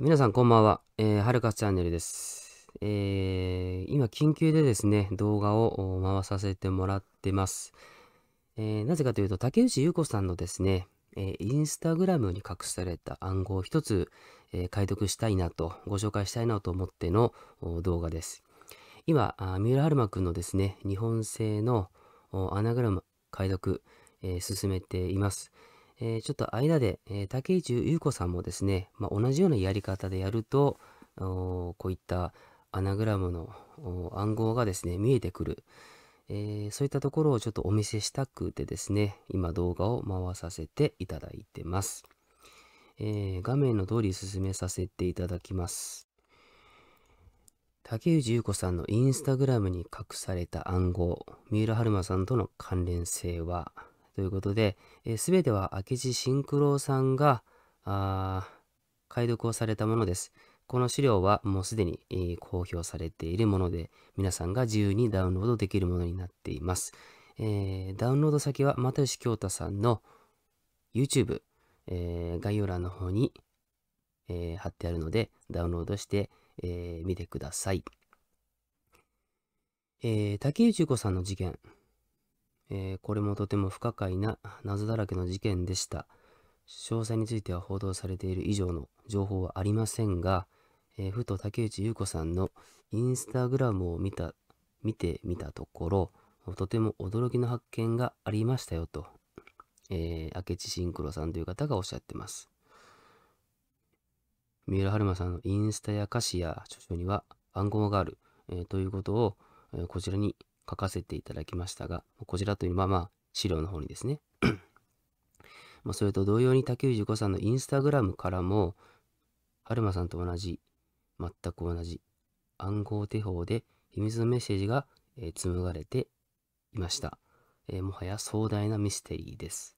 皆さんこんばんは、えー、はるかチャンネルです、えー、今緊急でですね動画を回させてもらってます、えー、なぜかというと竹内優子さんのですね、えインスタグラムに隠された暗号を一つ、え解読したいなとご紹介したいなと思っての動画です今三浦春馬くんのですね日本製のアナグラム解読、え進めていますえー、ちょっと間で、えー、竹内優子さんもですね、まあ、同じようなやり方でやるとこういったアナグラムの暗号がですね見えてくる、えー、そういったところをちょっとお見せしたくてですね今動画を回させていただいてます、え画面の通り進めさせていただきます竹内優子さんのインスタグラムに隠された暗号三浦春馬さんとの関連性はということで、えー、全ては明智新九郎さんがあ解読をされたものです。この資料はもうすでに、えー、公表されているもので、皆さんが自由にダウンロードできるものになっています。えー、ダウンロード先は又吉京太さんの YouTube、えー、概要欄の方に、えー、貼ってあるので、ダウンロードして、えー、見てください。えー、竹内子さんの事件。えー、これもとても不可解な謎だらけの事件でした。詳細については報道されている以上の情報はありませんが、えー、ふと竹内優子さんのインスタグラムを見た、見てみたところ、とても驚きの発見がありましたよと、えー、明智シンクロさんという方がおっしゃってます。三浦春馬さんのインスタや歌詞や著書には暗号がある、えー、ということを、えこちらに書かせていただきましたが、こちらというまはまあ資料の方にですね。まそれと同様に竹内子さんのインスタグラムからも、春馬さんと同じ、全く同じ暗号手法で秘密のメッセージが、えー、紡がれていました。えー、もはや壮大なミステリーです。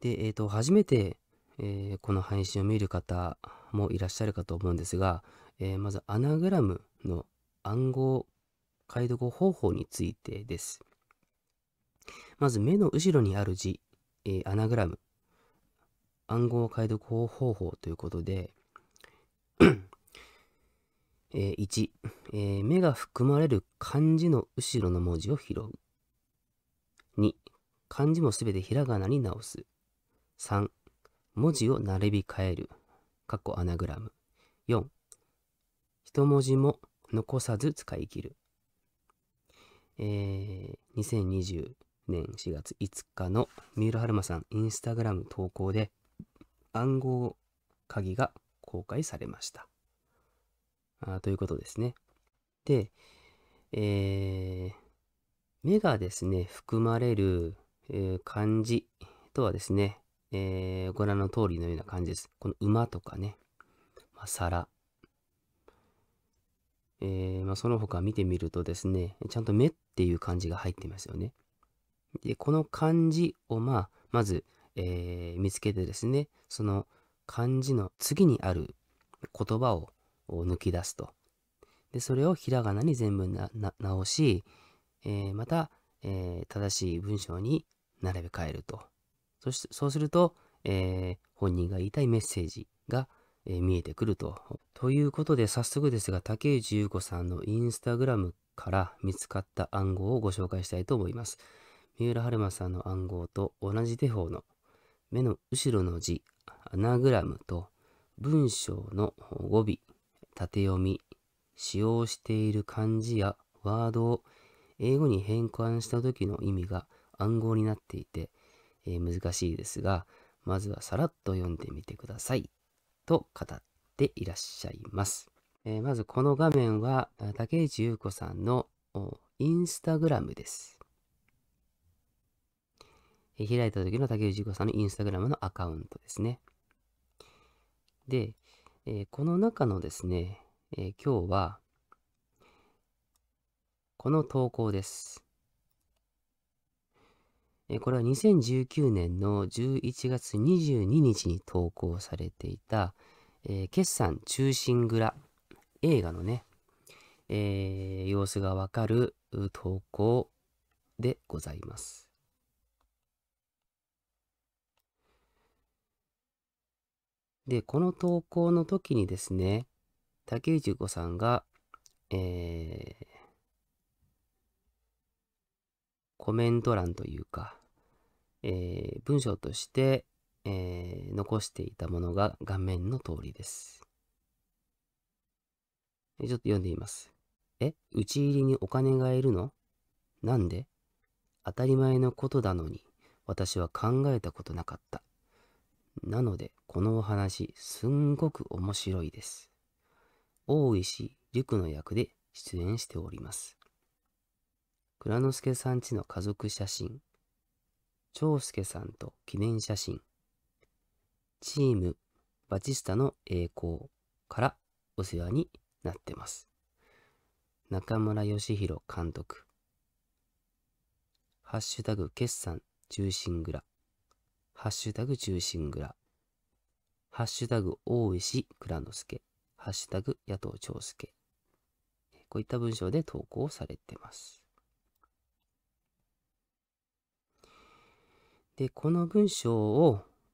で、えっ、ー、と、初めて、えこの配信を見る方もいらっしゃるかと思うんですが、えまずアナグラムの暗号解読方法についてです。まず、目の後ろにある字、えー、アナグラム、暗号解読方法ということで、えー、1、えー、目が含まれる漢字の後ろの文字を拾う。2、漢字もすべてひらがなに直す。3、文字を並び替える。かっアナグラム。4、一文字も残さず使い切る。えー、2020年4月5日の三浦春馬さんインスタグラム投稿で暗号鍵が公開されました。あということですね。で、えー、目がですね、含まれる、えー、漢字とはですね、えー、ご覧の通りのような感じです。この馬とかね、まあ、皿、えー、まあ、その他見てみるとですね、ちゃんと目っていう漢字が入ってますよね。で、この漢字をまあ、まず、えー、見つけてですね、その漢字の次にある言葉を抜き出すと。で、それをひらがなに全部直し、えー、また、えー、正しい文章に並べ替えると。そして、そうすると、え本人が言いたいメッセージがえ見えてくると。ということで早速ですが竹内優子さんのインスタグラムから見つかった暗号をご紹介したいと思います。三浦春馬さんの暗号と同じ手法の目の後ろの字アナグラムと文章の語尾縦読み使用している漢字やワードを英語に変換した時の意味が暗号になっていて、えー、難しいですがまずはさらっと読んでみてください。と語っていらっしゃいます。えー、まずこの画面は竹内優子さんのインスタグラムです。え開いた時の竹内優子さんのインスタグラムのアカウントですね。で、えー、この中のですね、え今日はこの投稿です。これは2019年の11月22日に投稿されていた、えー、決算中心蔵映画のね、えー、様子がわかる投稿でございます。で、この投稿の時にですね、竹内子さんが、えー、コメント欄というか、えー、文章として、えー、残していたものが画面の通りです。ちょっと読んでみます。え、打ち入りにお金がいるのなんで当たり前のことだのに、私は考えたことなかった。なので、このお話、すんごく面白いです。大石陸の役で出演しております。蔵之介さんちの家族写真、長介さんと記念写真、チームバチスタの栄光からお世話になってます。中村義弘監督、ハッシュタグ決算中心蔵、ハッシュタグ中心蔵、ハッシュタグ大石蔵之介、ハッシュタグ野党長介、こういった文章で投稿されてます。で、この文章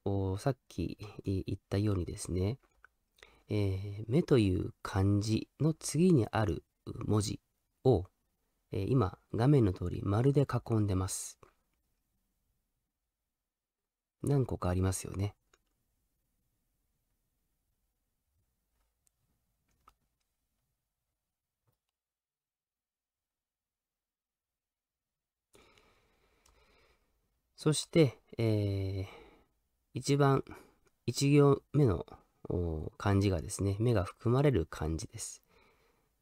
をさっき言ったようにですね、えー、目という漢字の次にある文字を、えー、今画面の通り丸で囲んでます。何個かありますよね。そして、えー、一番1行目の漢字がですね、目が含まれる漢字です。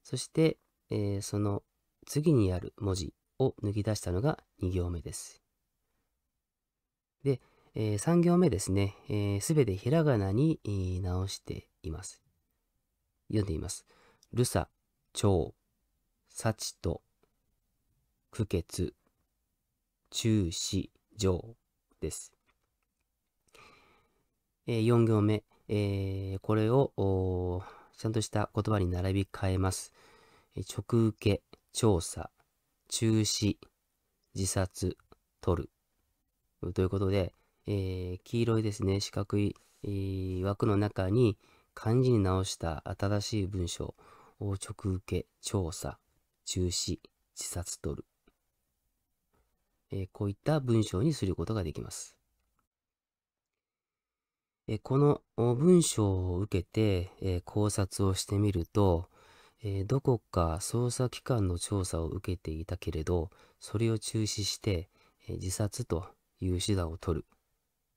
そして、えー、その次にある文字を抜き出したのが2行目です。で、えー、3行目ですね、す、えー、べ、てひらがなに、えー、直しています。読んでいます。るさ、ちょう、さちと、くけつ、ちゅうし、上です。えー、4行目、えー、これをちゃんとした言葉に並び替えます。え直受け、調査、中止、自殺、取る。ということで、え黄色いですね、四角い、え枠の中に漢字に直した正しい文章を直受け、調査、中止、自殺取る。えこういった文章にすることができます。えこの文章を受けて、え考察をしてみると、えどこか捜査機関の調査を受けていたけれど、それを中止して、え自殺という手段を取る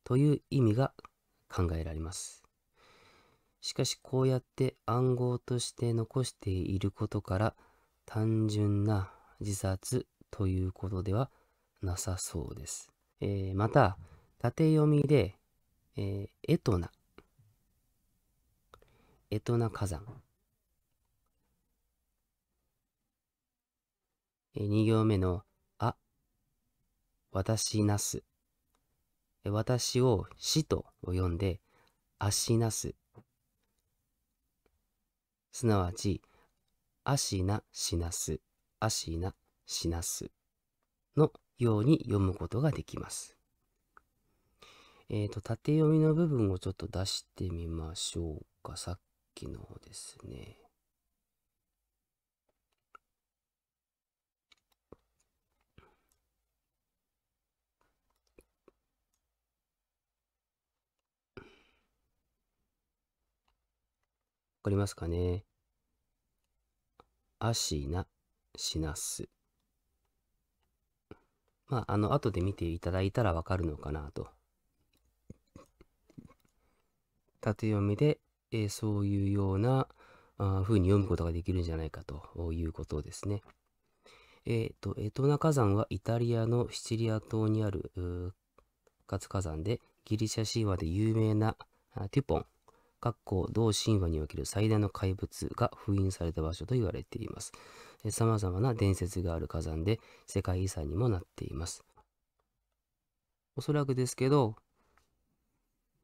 という意味が考えられます。しかしこうやって暗号として残していることから単純な自殺ということではなさそうです。えー、また、縦読みで、えー、エトナ、エトナ火山。えー、2行目の、あ、私なす。私を死と呼んで、足なす。すなわち、足なしなす、足なしなすのように読むことができます。えー、と、縦読みの部分をちょっと出してみましょうか。さっきのですね。わかりますかね。足な、しなす。まあ、あの、後で見ていただいたらわかるのかなと。縦読みで、えー、そういうようなあ風に読むことができるんじゃないかということですね。えっ、ー、と、エトナ火山はイタリアのシチリア島にある活火山で、ギリシャ神話で有名なテュポン括弧同神話における最大の怪物が封印された場所と言われています。さまざまな伝説がある火山で世界遺産にもなっています。おそらくですけど、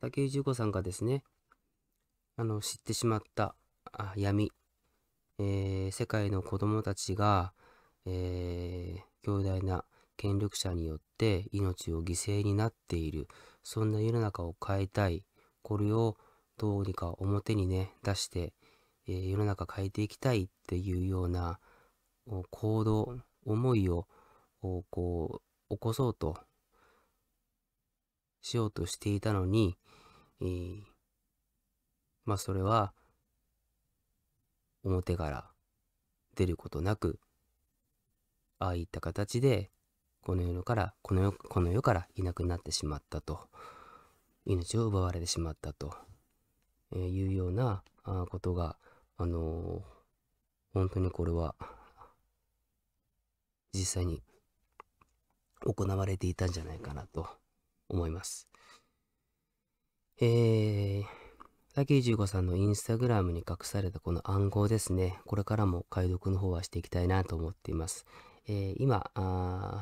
竹井重子さんがですね、あの、知ってしまったあ闇、えー、世界の子供たちが、えー、強大な権力者によって命を犠牲になっている、そんな世の中を変えたい、これをどうにか表にね、出して、えー、世の中変えていきたいっていうような行動、思いを、こう、起こそうと、しようとしていたのに、えー、まあそれは、表から出ることなく、ああいった形で、この世から、この世この世からいなくなってしまったと。命を奪われてしまったと。えいうようなことが、あの本当にこれは実際に行われていたんじゃないかなと思います。えー、竹井十五さんのインスタグラムに隠されたこの暗号ですね、これからも解読の方はしていきたいなと思っています。えー、今、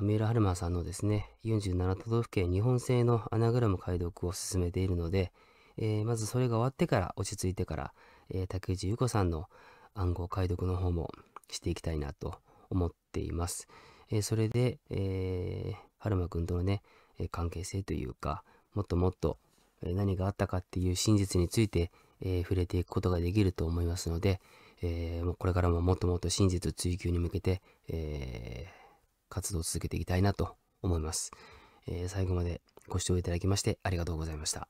三浦春馬さんのですね、47都道府県日本製のアナグラム解読を進めているので、えー、まずそれが終わってから落ち着いてから、えー、竹内優子さんの暗号解読の方もしていきたいなと思っています。えー、それで、えー、春馬くんとのね、え関係性というか、もっともっと何があったかっていう真実について、え触れていくことができると思いますので、えもうこれからももっともっと真実追求に向けて、え活動を続けていきたいなと思います。え最後までご視聴いただきましてありがとうございました。